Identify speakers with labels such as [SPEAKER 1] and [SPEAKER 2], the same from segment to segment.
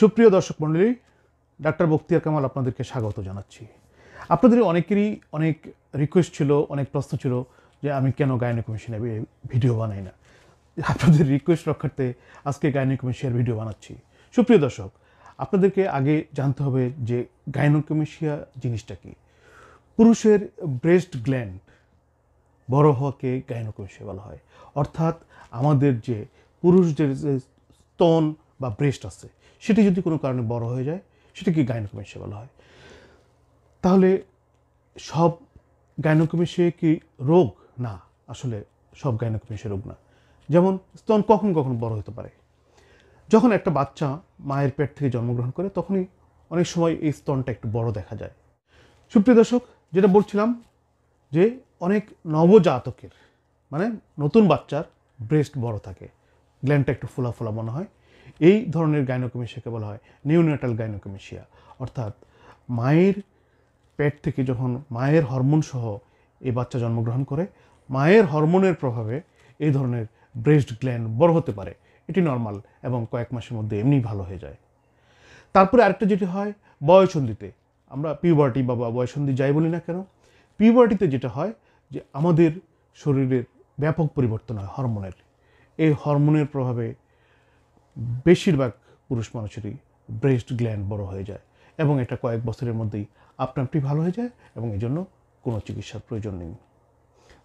[SPEAKER 1] সুপ্রিয় দর্শক মণ্ডলী ডাক্তার বক্তিয়ার কামাল আপনাদেরকে স্বাগত জানাচ্ছি আপনাদের অনেকেরই অনেক রিকোয়েস্ট ছিল অনেক প্রশ্ন ছিল যে আমি কেন গায়নি কমিশনে ভিডিও বানাই না আপনাদের রিকোয়েস্ট রক্ষার্থে আজকে গায়নি কমিশিয়ার ভিডিও বানাচ্ছি সুপ্রিয় দর্শক আপনাদেরকে আগে জানতে হবে যে গাইনোকমেশিয়া জিনিসটা কি পুরুষের ব্রেস্ট গ্ল্যান্ড বড় হওয়াকে গাইনোকমেশিয়া বলা হয় অর্থাৎ আমাদের যে পুরুষদের যে স্তন বা ব্রেস্ট আছে সেটি যদি কোনো কারণে বড় হয়ে যায় সেটাকে গাইনোকমেশিয়া বলা হয় তাহলে সব গাইনোকমেশিয়া কি রোগ না আসলে সব গাইনোকমেশিয়া রোগ না যেমন স্তন কখন কখন বড় হতে পারে যখন একটা বাচ্চা মায়ের পেট থেকে জন্মগ্রহণ করে তখনই অনেক সময় এই স্তনটা একটু বড় দেখা যায় সুপ্রিয় দর্শক যেটা বলছিলাম যে অনেক নবজাতকের মানে নতুন বাচ্চার ব্রেস্ট বড় থাকে গ্ল্যান্ডটা একটু ফোলা ফোলা মনে হয় এই ধরনের গাইনোকমেশিয়াকে বলা হয় নিউনেটাল গাইনোকমেশিয়া অর্থাৎ মায়ের পেট থেকে যখন মায়ের হরমোন সহ এই বাচ্চা জন্মগ্রহণ করে মায়ের হরমোনের প্রভাবে এই ধরনের ব্রেস্ট গ্ল্যান্ড বড় হতে পারে এটি নর্মাল এবং কয়েক মাসের মধ্যে এমনি ভালো হয়ে যায় তারপরে আরেকটা যেটি হয় বয়সন্ধিতে আমরা পিউবার্টি বা বয়সন্ধি যাই বলি না কেন পিউবার্টিতে যেটা হয় যে আমাদের শরীরের ব্যাপক পরিবর্তন হয় হরমোনের এই হরমোনের প্রভাবে বেশিরভাগ পুরুষ মানুষেরই ব্রেস্ট গ্ল্যান্ড বড় হয়ে যায় এবং এটা কয়েক বছরের মধ্যেই আপনা আপনি ভালো হয়ে যায় এবং এজন্য কোনো চিকিৎসার প্রয়োজন নেই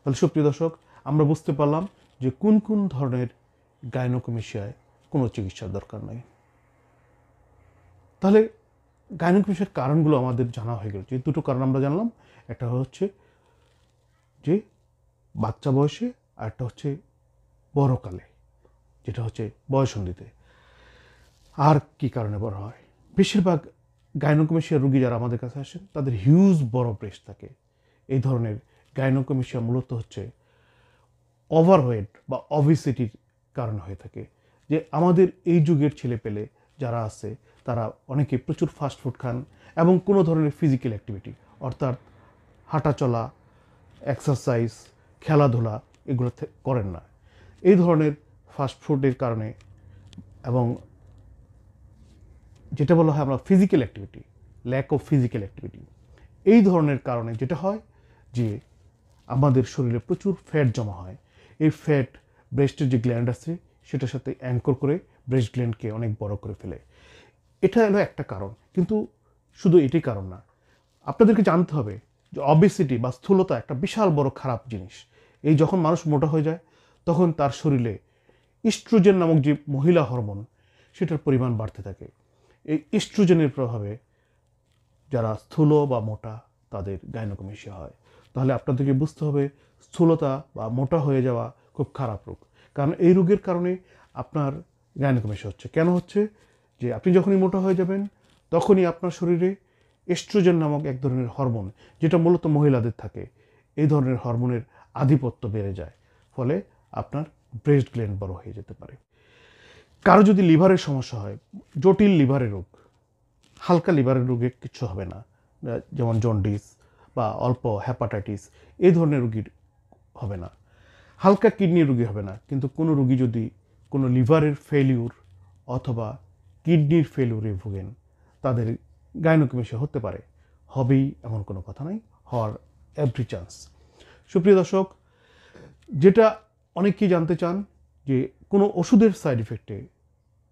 [SPEAKER 1] তাহলে সুপ্রিয় দর্শক আমরা বুঝতে পারলাম যে কোন কোন ধরনের গাইনোকমেশিয়ায় কোনো চিকিৎসার দরকার নাই তাহলে গাইনোকমেশিয়ার কারণগুলো আমাদের জানা হয়ে গেল যে দুটো কারণ আমরা জানলাম একটা হচ্ছে যে বাচ্চা বয়সে আর একটা হচ্ছে বড়কালে যেটা হচ্ছে বয়সন্ধিতে আর কি কারণে বড় হয় বেশিরভাগ গাইনোকমেশিয়া রুগী যারা আমাদের কাছে আসেন তাদের হিউজ বড় ব্রেস্ট থাকে এই ধরনের গাইনোকমেশিয়া মূলত হচ্ছে ওভারওয়েট বা অভিসিটির কারণ হয়ে থাকে যে আমাদের এই যুগের ছেলে পেলে যারা আছে তারা অনেকে প্রচুর ফাস্টফুড খান এবং কোনো ধরনের ফিজিক্যাল অ্যাক্টিভিটি অর্থাৎ হাঁটাচলা এক্সারসাইজ খেলাধুলা এগুলো করেন না এই ধরনের ফাস্টফুডের কারণে এবং যেটা বলা হয় আমরা physical activity lack of physical activity এই ধরনের কারণে যেটা হয় যে আমাদের শরীরে প্রচুর ফ্যাট জমা হয় এই ফ্যাট ব্রেস্টের যে গ্ল্যান্ড আছে সেটার সাথে অ্যাঙ্কর করে ব্রেস্ট গ্ল্যান্ডকে অনেক বড় করে ফেলে এটা হলো একটা কারণ কিন্তু শুধু এটি কারণ না আপনাদেরকে জানতে হবে যে অবেসিটি বা স্থূলতা একটা বিশাল বড় খারাপ জিনিস এই যখন মানুষ মোটা হয়ে যায় তখন তার শরীরে ইস্ট্রোজেন নামক যে মহিলা হরমোন সেটার পরিমাণ বাড়তে থাকে এই ইস্ট্রোজেনের প্রভাবে যারা স্থূল বা মোটা তাদের গাইনোকমেশিয়া হয় তাহলে আপনাদেরকে বুঝতে হবে স্থূলতা বা মোটা হয়ে যাওয়া খুব খারাপ রোগ কারণ এই রোগের কারণে আপনার গাইনোকমেশিয়া হচ্ছে কেন হচ্ছে যে আপনি যখনই মোটা হয়ে যাবেন তখনই আপনার শরীরে এস্ট্রোজেন নামক এক ধরনের হরমোন যেটা মূলত মহিলাদের থাকে এই ধরনের হরমোনের আধিপত্য বেড়ে যায় ফলে আপনার ব্রেস্ট গ্ল্যান্ড বড় হয়ে যেতে পারে কারো যদি লিভারের সমস্যা হয় জটিল লিভারের রোগ হালকা লিভারের রোগে কিছু হবে না যেমন জন্ডিস বা অল্প হ্যাপাটাইটিস এই ধরনের রুগীর হবে না হালকা কিডনি রুগী হবে না কিন্তু কোনো রুগী যদি কোনো লিভারের ফেলিউর অথবা কিডনির ফেলিউরে ভোগেন তাদের গাইনোকমেশিয়া হতে পারে হবেই এমন কোনো কথা নাই হওয়ার এভরি চান্স সুপ্রিয় দর্শক যেটা অনেকেই জানতে চান যে কোনো ওষুধের সাইড ইফেক্টে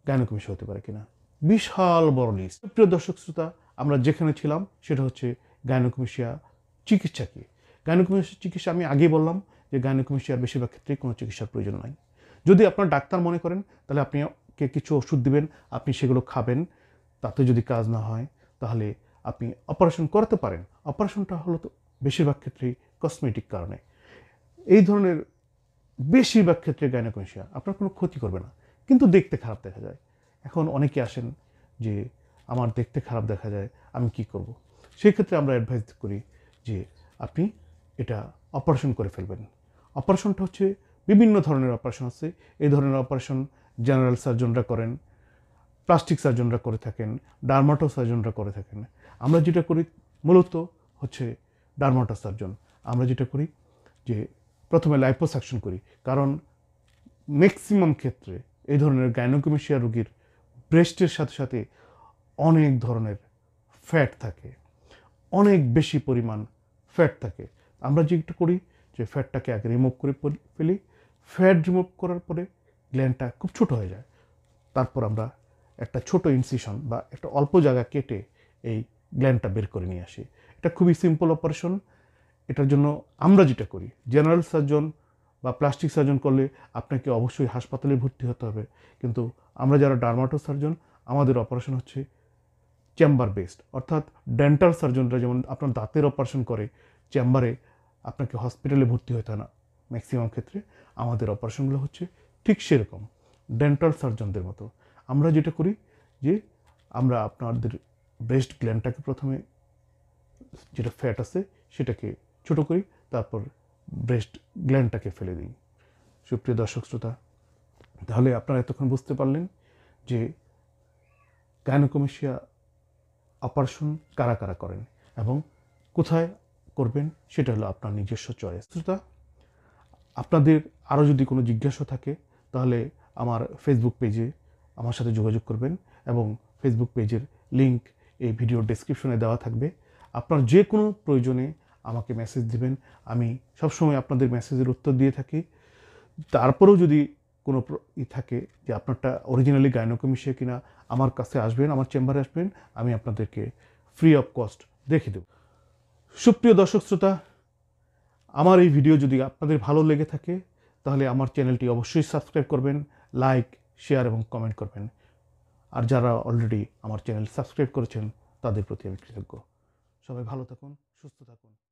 [SPEAKER 1] গাইনোকমিশা হতে পারে কিনা বিশাল বড় লিস্ট প্রিয় দর্শক শ্রোতা আমরা যেখানে ছিলাম সেটা হচ্ছে গাইনোকমিশিয়া চিকিৎসা কি গাইনোকমিশিয়া চিকিৎসা আমি আগেই বললাম যে গাইনোকমিশিয়ার বেশিরভাগ ক্ষেত্রেই কোনো চিকিৎসার প্রয়োজন নাই যদি আপনার ডাক্তার মনে করেন তাহলে আপনি কে কিছু ওষুধ দিবেন আপনি সেগুলো খাবেন তাতে যদি কাজ না হয় তাহলে আপনি অপারেশন করতে পারেন অপারেশনটা হলো তো বেশিরভাগ ক্ষেত্রেই কসমেটিক কারণে এই ধরনের বেশিরভাগ ক্ষেত্রে গাইনোকনসিয়া আপনার কোনো ক্ষতি করবে না কিন্তু দেখতে খারাপ দেখা যায় এখন অনেকে আসেন যে আমার দেখতে খারাপ দেখা যায় আমি কি করব। সেই ক্ষেত্রে আমরা অ্যাডভাইস করি যে আপনি এটা অপারেশন করে ফেলবেন অপারেশনটা হচ্ছে বিভিন্ন ধরনের অপারেশন আছে এই ধরনের অপারেশন জেনারেল সার্জনরা করেন প্লাস্টিক সার্জনরা করে থাকেন ডার্মাটো সার্জনরা করে থাকেন আমরা যেটা করি মূলত হচ্ছে ডার্মাটো সার্জন আমরা যেটা করি যে প্রথমে লাইপোসাকশন করি কারণ ম্যাক্সিমাম ক্ষেত্রে এই ধরনের গাইনোকোমেশিয়া রোগীর ব্রেস্টের সাথে সাথে অনেক ধরনের ফ্যাট থাকে অনেক বেশি পরিমাণ ফ্যাট থাকে আমরা যেটা করি যে ফ্যাটটাকে আগে রিমুভ করে ফেলি ফ্যাট রিমুভ করার পরে গ্ল্যান্ডটা খুব ছোট হয়ে যায় তারপর আমরা একটা ছোট ইনসিশন বা একটা অল্প জায়গা কেটে এই গ্ল্যান্ডটা বের করে নিয়ে আসি এটা খুবই সিম্পল অপারেশন এটার জন্য আমরা যেটা করি জেনারেল সার্জন বা প্লাস্টিক সার্জন করলে আপনাকে অবশ্যই হাসপাতালে ভর্তি হতে হবে কিন্তু আমরা যারা ডার্মাটো সার্জন আমাদের অপারেশন হচ্ছে চেম্বার বেসড অর্থাৎ ডেন্টাল সার্জনরা যেমন আপনার দাঁতের অপারেশন করে চেম্বারে আপনাকে হসপিটালে ভর্তি হতে হয় না ম্যাক্সিমাম ক্ষেত্রে আমাদের অপারেশনগুলো হচ্ছে ঠিক সেরকম ডেন্টাল সার্জনদের মতো আমরা যেটা করি যে আমরা আপনাদের ব্রেস্ট গ্ল্যান্ডটাকে প্রথমে যেটা ফ্যাট আছে সেটাকে ছোটো করি তারপর ব্রেস্ট গ্ল্যান্ডটাকে ফেলে দিই সুপ্রিয় দর্শক শ্রোতা তাহলে আপনারা এতক্ষণ বুঝতে পারলেন যে গায়নোকমেশিয়া অপারেশন কারা কারা করেন এবং কোথায় করবেন সেটা হলো আপনার নিজস্ব চয়েস শ্রোতা আপনাদের আরও যদি কোনো জিজ্ঞাসা থাকে তাহলে আমার ফেসবুক পেজে আমার সাথে যোগাযোগ করবেন এবং ফেসবুক পেজের লিংক এই ভিডিও ডেসক্রিপশনে দেওয়া থাকবে আপনার যে কোনো প্রয়োজনে আমাকে মেসেজ দিবেন আমি সবসময় আপনাদের মেসেজের উত্তর দিয়ে থাকি তারপরেও যদি কোনো ই থাকে যে আপনারটা অরিজিনালি গাইনোকমিশিয়া কিনা আমার কাছে আসবেন আমার চেম্বারে আসবেন আমি আপনাদেরকে ফ্রি অফ কস্ট দেখে দেব সুপ্রিয় দর্শক শ্রোতা আমার এই ভিডিও যদি আপনাদের ভালো লেগে থাকে তাহলে আমার চ্যানেলটি অবশ্যই সাবস্ক্রাইব করবেন লাইক শেয়ার এবং কমেন্ট করবেন আর যারা অলরেডি আমার চ্যানেল সাবস্ক্রাইব করেছেন তাদের প্রতি আমি কৃতজ্ঞ সবাই ভালো থাকুন সুস্থ থাকুন